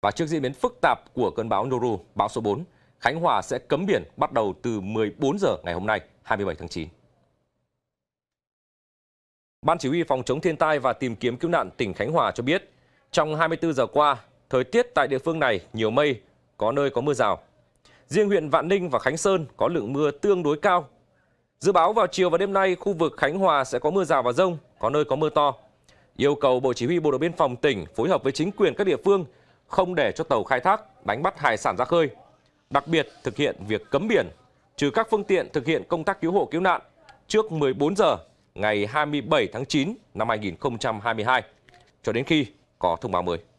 Và trước diễn biến phức tạp của cơn bão Noru, bão số 4, Khánh Hòa sẽ cấm biển bắt đầu từ 14 giờ ngày hôm nay, 27 tháng 9. Ban chỉ huy phòng chống thiên tai và tìm kiếm cứu nạn tỉnh Khánh Hòa cho biết, trong 24 giờ qua, thời tiết tại địa phương này nhiều mây, có nơi có mưa rào. Riêng huyện Vạn Ninh và Khánh Sơn có lượng mưa tương đối cao. Dự báo vào chiều và đêm nay, khu vực Khánh Hòa sẽ có mưa rào và rông, có nơi có mưa to. Yêu cầu Bộ Chỉ huy Bộ đội Biên phòng tỉnh phối hợp với chính quyền các địa phương không để cho tàu khai thác, đánh bắt hải sản ra khơi. Đặc biệt thực hiện việc cấm biển, trừ các phương tiện thực hiện công tác cứu hộ cứu nạn trước 14 giờ ngày 27 tháng 9 năm 2022 cho đến khi có thông báo mới.